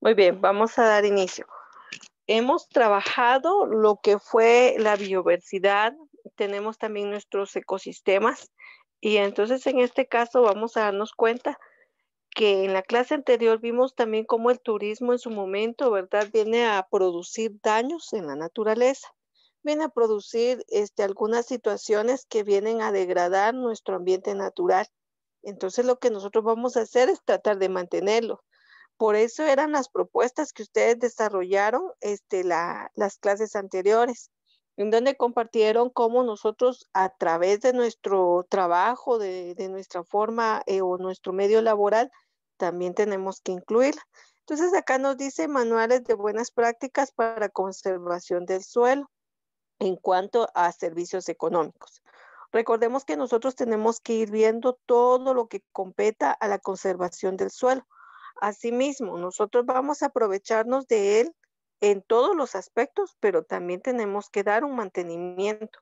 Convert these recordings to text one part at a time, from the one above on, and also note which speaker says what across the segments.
Speaker 1: Muy bien, vamos a dar inicio. Hemos trabajado lo que fue la biodiversidad, tenemos también nuestros ecosistemas y entonces en este caso vamos a darnos cuenta que en la clase anterior vimos también cómo el turismo en su momento, ¿verdad? Viene a producir daños en la naturaleza, viene a producir este, algunas situaciones que vienen a degradar nuestro ambiente natural. Entonces lo que nosotros vamos a hacer es tratar de mantenerlo por eso eran las propuestas que ustedes desarrollaron este, las clases anteriores, en donde compartieron cómo nosotros a través de nuestro trabajo, de, nuestra forma eh, o nuestro medio laboral, también tenemos que incluir. Entonces acá nos dice manuales de buenas prácticas para conservación del suelo en cuanto a servicios económicos. Recordemos que nosotros tenemos que ir viendo todo lo que competa a la conservación del suelo Asimismo, nosotros vamos a aprovecharnos de él en todos los aspectos, pero también tenemos que dar un mantenimiento.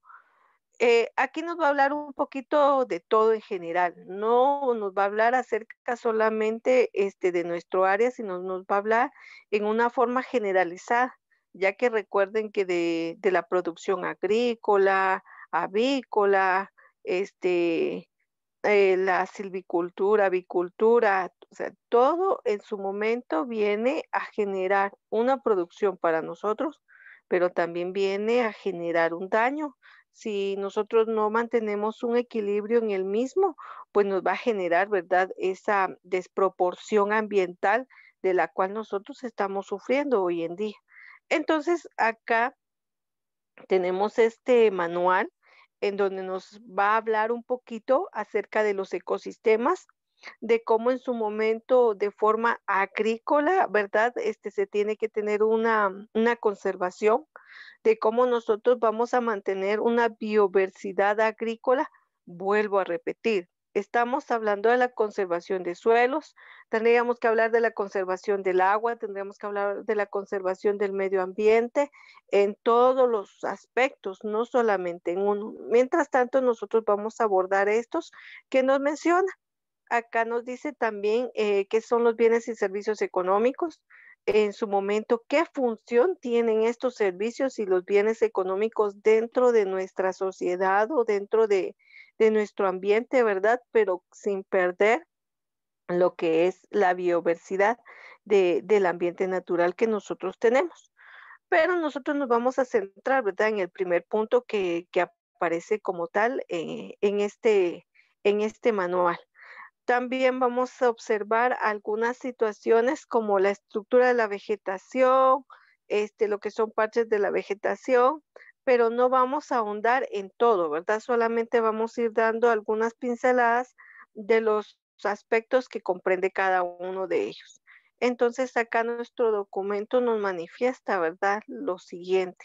Speaker 1: Eh, aquí nos va a hablar un poquito de todo en general, no nos va a hablar acerca solamente este, de nuestro área, sino nos va a hablar en una forma generalizada, ya que recuerden que de, la producción agrícola, avícola, este, eh, la silvicultura, avicultura, todo en su momento viene a generar una producción para nosotros, pero también viene a generar un daño. Si nosotros no mantenemos un equilibrio en el mismo, pues nos va a generar, ¿verdad?, esa desproporción ambiental de la cual nosotros estamos sufriendo hoy en día. Entonces, acá tenemos este manual en donde nos va a hablar un poquito acerca de los ecosistemas, de cómo en su momento de forma agrícola, ¿verdad? Este se tiene que tener una, mm, una conservación de cómo nosotros vamos a mantener una biodiversidad agrícola. Vuelvo a repetir, estamos hablando de la conservación de suelos, tendríamos que hablar de la conservación del agua, tendríamos que hablar de la conservación del medio ambiente en todos los aspectos, no solamente en uno. Mientras tanto, nosotros vamos a abordar estos que nos menciona Acá nos dice también eh, qué son los bienes y servicios económicos. En su momento, ¿qué función tienen estos servicios y los bienes económicos dentro de nuestra sociedad o dentro de, nuestro ambiente, verdad? Pero sin perder lo que es la biodiversidad del ambiente natural que nosotros tenemos. Pero nosotros nos vamos a centrar, ¿verdad?, en el primer punto que, aparece como tal eh, este, en este manual. También vamos a observar algunas situaciones como la estructura de la vegetación, este, lo que son partes de la vegetación, pero no vamos a ahondar en todo, ¿verdad? Solamente vamos a ir dando algunas pinceladas de los aspectos que comprende cada uno de ellos. Entonces acá nuestro documento nos manifiesta, ¿verdad? Lo siguiente.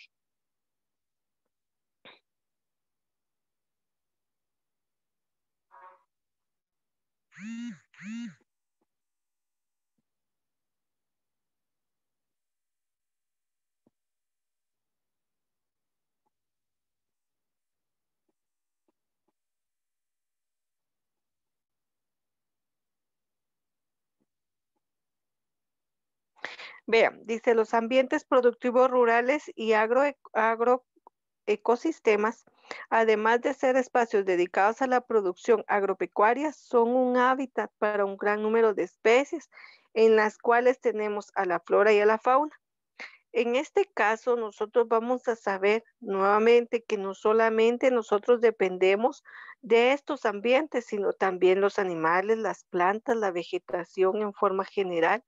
Speaker 1: Vean, dice los ambientes productivos rurales y agro, agro ecosistemas, además de ser espacios dedicados a la producción agropecuaria, son un hábitat para un gran número de especies en las cuales tenemos a la flora y a la fauna. En este caso, nosotros vamos a saber nuevamente que no solamente nosotros dependemos de estos ambientes, sino también los animales, las plantas, la vegetación en forma general.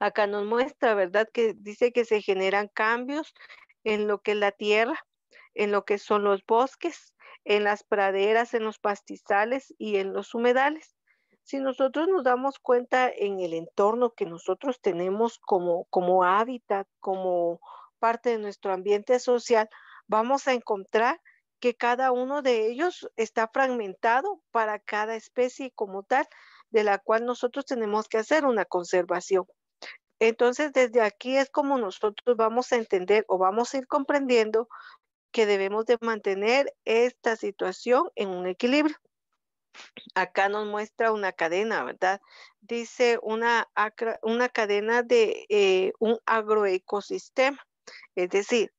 Speaker 1: Acá nos muestra, ¿verdad? Que dice que se generan cambios en lo que es la tierra, en lo que son los bosques, en las praderas, en los pastizales y en los humedales. Si nosotros nos damos cuenta en el entorno que nosotros tenemos como, como hábitat, como parte de nuestro ambiente social, vamos a encontrar que cada uno de ellos está fragmentado para cada especie como tal, de la cual nosotros tenemos que hacer una conservación. Entonces, desde aquí es como nosotros vamos a entender o vamos a ir comprendiendo que debemos de mantener esta situación en un equilibrio. Acá nos muestra una cadena, ¿verdad? Dice una, una cadena de eh, un agroecosistema. Es decir,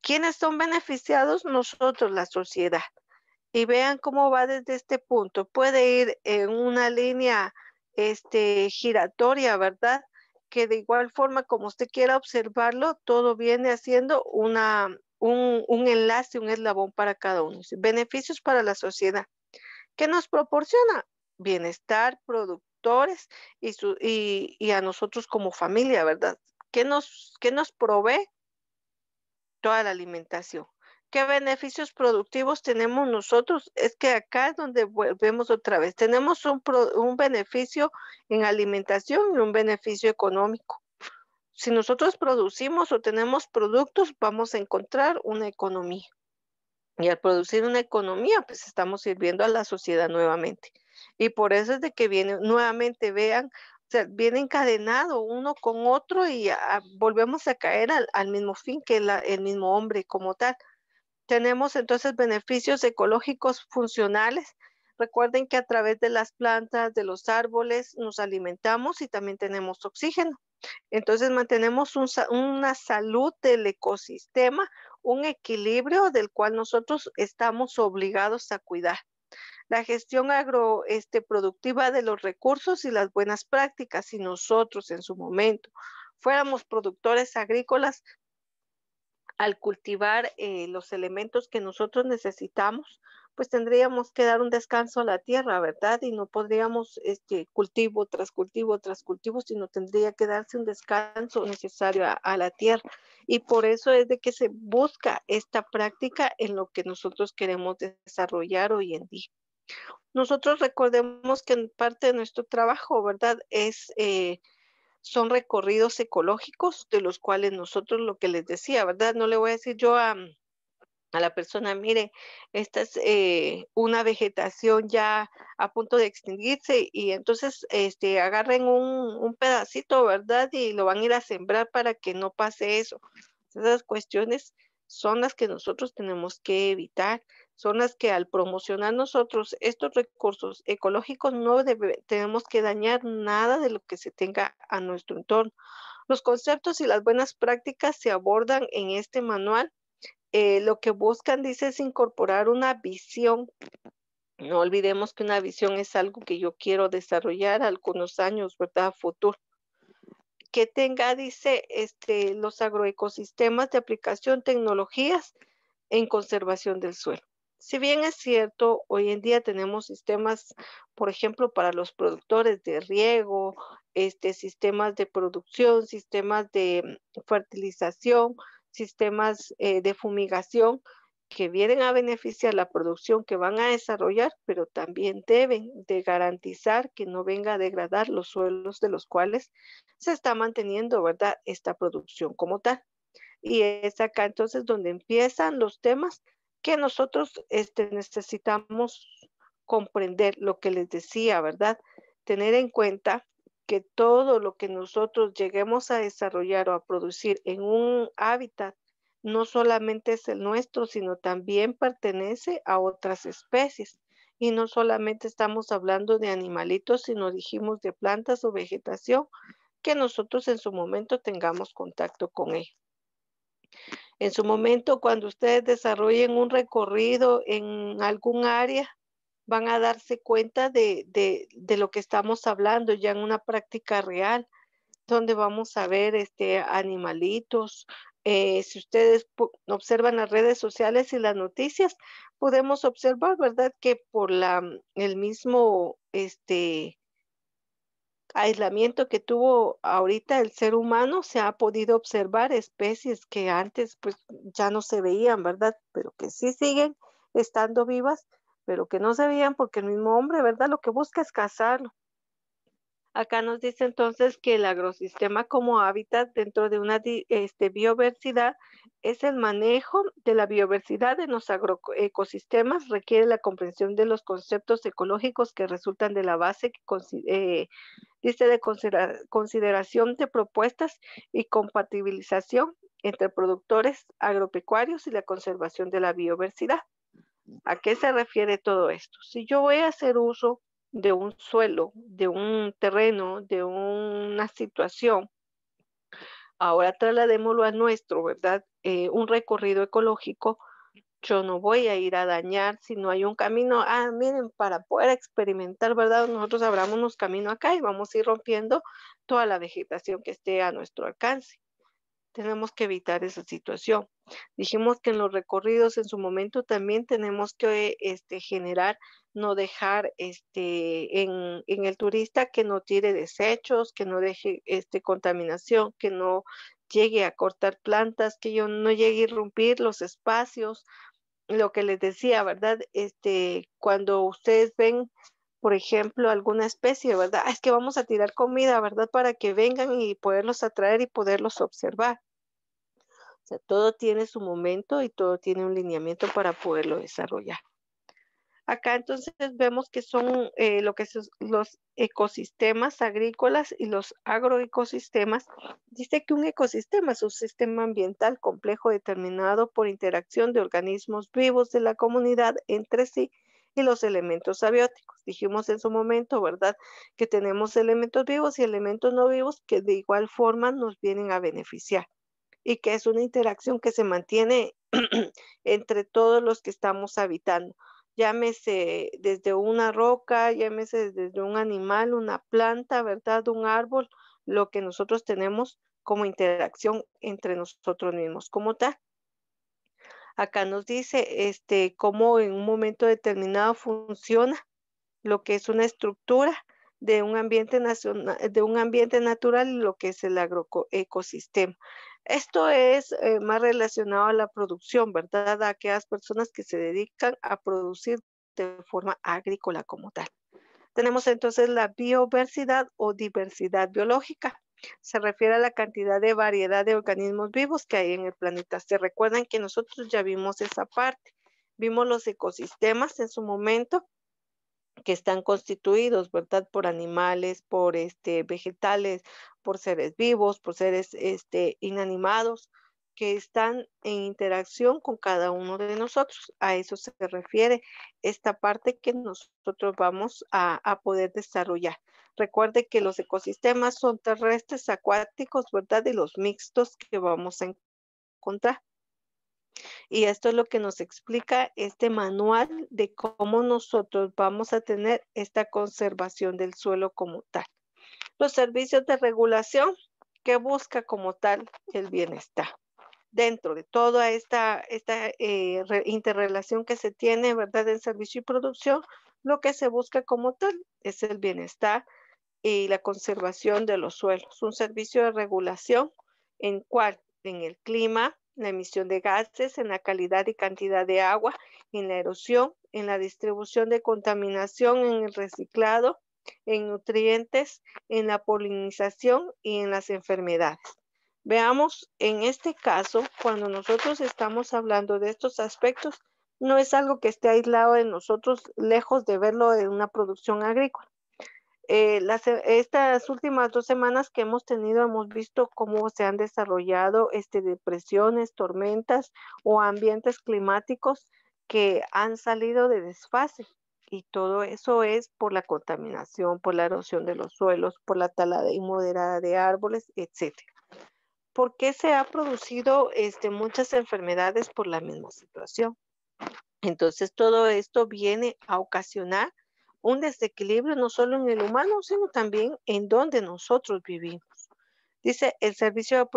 Speaker 1: ¿quiénes son beneficiados? Nosotros, la sociedad. Y vean cómo va desde este punto. Puede ir en una línea este, giratoria, ¿verdad? que de igual forma como usted quiera observarlo, todo viene haciendo una, un, enlace, un eslabón para cada uno. Beneficios para la sociedad. ¿Qué nos proporciona? Bienestar, productores y, a nosotros como familia, ¿verdad? nos, qué nos provee? Toda la alimentación. ¿Qué beneficios productivos tenemos nosotros? Es que acá es donde volvemos otra vez. Tenemos un, beneficio en alimentación y un beneficio económico. Si nosotros producimos o tenemos productos, vamos a encontrar una economía. Y al producir una economía, pues estamos sirviendo a la sociedad nuevamente. Y por eso es de que viene, nuevamente vean, o sea, viene encadenado uno con otro y ah, volvemos a caer al, mismo fin que el mismo hombre como tal. Tenemos entonces beneficios ecológicos funcionales. Recuerden que a través de las plantas, de los árboles, nos alimentamos y también tenemos oxígeno. Entonces mantenemos una salud del ecosistema, un equilibrio del cual nosotros estamos obligados a cuidar. La gestión agroproductiva este, de los recursos y las buenas prácticas, si nosotros en su momento fuéramos productores agrícolas, al cultivar eh, los elementos que nosotros necesitamos, pues tendríamos que dar un descanso a la tierra, ¿verdad? Y no podríamos este, cultivo tras cultivo tras cultivo, sino tendría que darse un descanso necesario a, la tierra. Y por eso es de que se busca esta práctica en lo que nosotros queremos desarrollar hoy en día. Nosotros recordemos que parte de nuestro trabajo, ¿verdad? Es... Eh, son recorridos ecológicos de los cuales nosotros lo que les decía, ¿verdad? No le voy a decir yo a, la persona, mire, esta es eh, una vegetación ya a punto de extinguirse y entonces este, agarren un, un, pedacito, ¿verdad? Y lo van a ir a sembrar para que no pase eso. Esas cuestiones son las que nosotros tenemos que evitar son las que al promocionar nosotros estos recursos ecológicos no tenemos que dañar nada de lo que se tenga a nuestro entorno. Los conceptos y las buenas prácticas se abordan en este manual. Eh, lo que buscan, dice, es incorporar una visión. No olvidemos que una visión es algo que yo quiero desarrollar algunos años, ¿verdad? Futuro que tenga, dice, este, los agroecosistemas de aplicación, tecnologías en conservación del suelo. Si bien es cierto, hoy en día tenemos sistemas, por ejemplo, para los productores de riego, este, sistemas de producción, sistemas de fertilización, sistemas eh, de fumigación que vienen a beneficiar la producción que van a desarrollar, pero también deben de garantizar que no venga a degradar los suelos de los cuales se está manteniendo, ¿verdad?, esta producción como tal. Y es acá entonces donde empiezan los temas que nosotros este, necesitamos comprender lo que les decía, ¿verdad? Tener en cuenta que todo lo que nosotros lleguemos a desarrollar o a producir en un hábitat no solamente es el nuestro, sino también pertenece a otras especies. Y no solamente estamos hablando de animalitos, sino dijimos de plantas o vegetación que nosotros en su momento tengamos contacto con él en su momento, cuando ustedes desarrollen un recorrido en algún área, van a darse cuenta de, lo que estamos hablando ya en una práctica real, donde vamos a ver este, animalitos. Eh, si ustedes observan las redes sociales y las noticias, podemos observar, ¿verdad? Que por la, el mismo, este, aislamiento que tuvo ahorita el ser humano, se ha podido observar especies que antes pues ya no se veían, ¿verdad? Pero que sí siguen estando vivas, pero que no se veían porque el mismo hombre, ¿verdad? Lo que busca es cazarlo. Acá nos dice entonces que el agrosistema como hábitat dentro de una este, biodiversidad es el manejo de la biodiversidad de los agroecosistemas, requiere la comprensión de los conceptos ecológicos que resultan de la base que, eh, dice de consideración de propuestas y compatibilización entre productores agropecuarios y la conservación de la biodiversidad. ¿A qué se refiere todo esto? Si yo voy a hacer uso de un suelo, de un terreno, de una situación, ahora trasladémoslo a nuestro, ¿verdad? Eh, un recorrido ecológico yo no voy a ir a dañar si no hay un camino. Ah, miren, para poder experimentar, ¿verdad? Nosotros abramos un camino acá y vamos a ir rompiendo toda la vegetación que esté a nuestro alcance. Tenemos que evitar esa situación. Dijimos que en los recorridos en su momento también tenemos que este, generar, no dejar este, en, el turista que no tire desechos, que no deje este, contaminación, que no llegue a cortar plantas, que yo no llegue a irrumpir los espacios lo que les decía, ¿verdad? Este, cuando ustedes ven, por ejemplo, alguna especie, ¿verdad? Ah, es que vamos a tirar comida, ¿verdad? Para que vengan y poderlos atraer y poderlos observar. O sea, todo tiene su momento y todo tiene un lineamiento para poderlo desarrollar. Acá entonces vemos que son eh, lo que son los ecosistemas agrícolas y los agroecosistemas. Dice que un ecosistema es un sistema ambiental complejo determinado por interacción de organismos vivos de la comunidad entre sí y los elementos abióticos. Dijimos en su momento, ¿verdad? Que tenemos elementos vivos y elementos no vivos que de igual forma nos vienen a beneficiar y que es una interacción que se mantiene entre todos los que estamos habitando llámese desde una roca, llámese desde un animal, una planta, ¿verdad? Un árbol, lo que nosotros tenemos como interacción entre nosotros mismos ¿cómo tal. Acá nos dice este, cómo en un momento determinado funciona lo que es una estructura de un ambiente, nacional, de un ambiente natural y lo que es el agroecosistema. Esto es eh, más relacionado a la producción, ¿verdad? A aquellas personas que se dedican a producir de forma agrícola como tal. Tenemos entonces la biodiversidad o diversidad biológica. Se refiere a la cantidad de variedad de organismos vivos que hay en el planeta. Se recuerdan que nosotros ya vimos esa parte. Vimos los ecosistemas en su momento que están constituidos, ¿verdad? Por animales, por este, vegetales, por seres vivos, por seres este, inanimados, que están en interacción con cada uno de nosotros. A eso se refiere esta parte que nosotros vamos a, a poder desarrollar. Recuerde que los ecosistemas son terrestres, acuáticos, ¿verdad? Y los mixtos que vamos a encontrar. Y esto es lo que nos explica este manual de cómo nosotros vamos a tener esta conservación del suelo como tal. Los servicios de regulación que busca como tal el bienestar dentro de toda esta, esta eh, interrelación que se tiene, ¿verdad?, en servicio y producción, lo que se busca como tal es el bienestar y la conservación de los suelos. Un servicio de regulación en cual, en el clima, la emisión de gases, en la calidad y cantidad de agua, en la erosión, en la distribución de contaminación, en el reciclado, en nutrientes, en la polinización y en las enfermedades. Veamos, en este caso, cuando nosotros estamos hablando de estos aspectos, no es algo que esté aislado de nosotros, lejos de verlo en una producción agrícola. Eh, eh, estas últimas dos semanas que hemos tenido hemos visto cómo se han desarrollado este, depresiones, tormentas o ambientes climáticos que han salido de desfase. Y todo eso es por la contaminación, por la erosión de los suelos, por la talada inmoderada de árboles, etc. ¿Por qué se ha producido este, muchas enfermedades por la misma situación? Entonces, todo esto viene a ocasionar un desequilibrio no solo en el humano, sino también en donde nosotros vivimos. Dice el servicio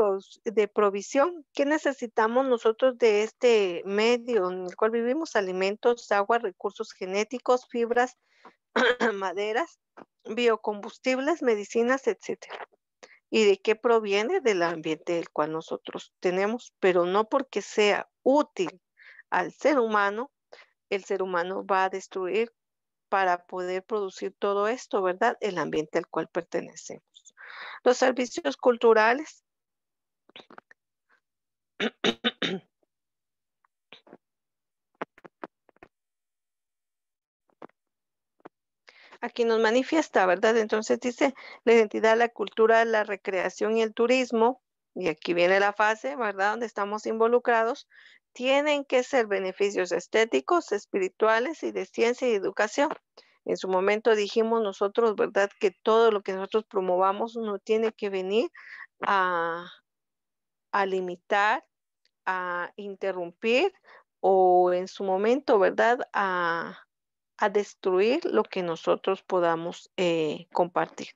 Speaker 1: de provisión. ¿Qué necesitamos nosotros de este medio en el cual vivimos? Alimentos, agua, recursos genéticos, fibras, maderas, biocombustibles, medicinas, etcétera. ¿Y de qué proviene? Del ambiente del cual nosotros tenemos, pero no porque sea útil al ser humano, el ser humano va a destruir para poder producir todo esto, ¿verdad? El ambiente al cual pertenecemos. Los servicios culturales. Aquí nos manifiesta, ¿verdad? Entonces dice la identidad, la cultura, la recreación y el turismo. Y aquí viene la fase, ¿verdad? Donde estamos involucrados tienen que ser beneficios estéticos, espirituales y de ciencia y educación. En su momento dijimos nosotros, ¿verdad?, que todo lo que nosotros promovamos no tiene que venir a, limitar, a interrumpir o en su momento, ¿verdad?, a, destruir lo que nosotros podamos eh, compartir.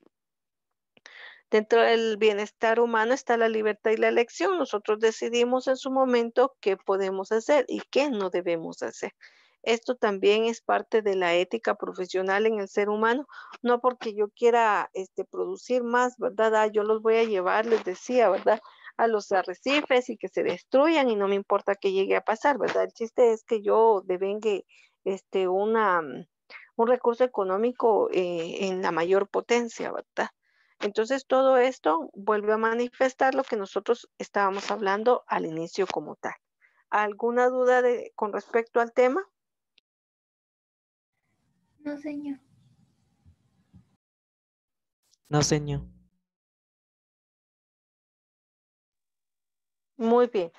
Speaker 1: Dentro del bienestar humano está la libertad y la elección. Nosotros decidimos en su momento qué podemos hacer y qué no debemos hacer. Esto también es parte de la ética profesional en el ser humano, no porque yo quiera este, producir más, ¿verdad? Ah, yo los voy a llevar, les decía, ¿verdad? A los arrecifes y que se destruyan y no me importa que llegue a pasar, ¿verdad? El chiste es que yo devengue este, una, un recurso económico eh, en la mayor potencia, ¿verdad? Entonces todo esto vuelve a manifestar lo que nosotros estábamos hablando al inicio como tal. ¿Alguna duda con respecto al tema? No, señor. No, señor. Muy bien.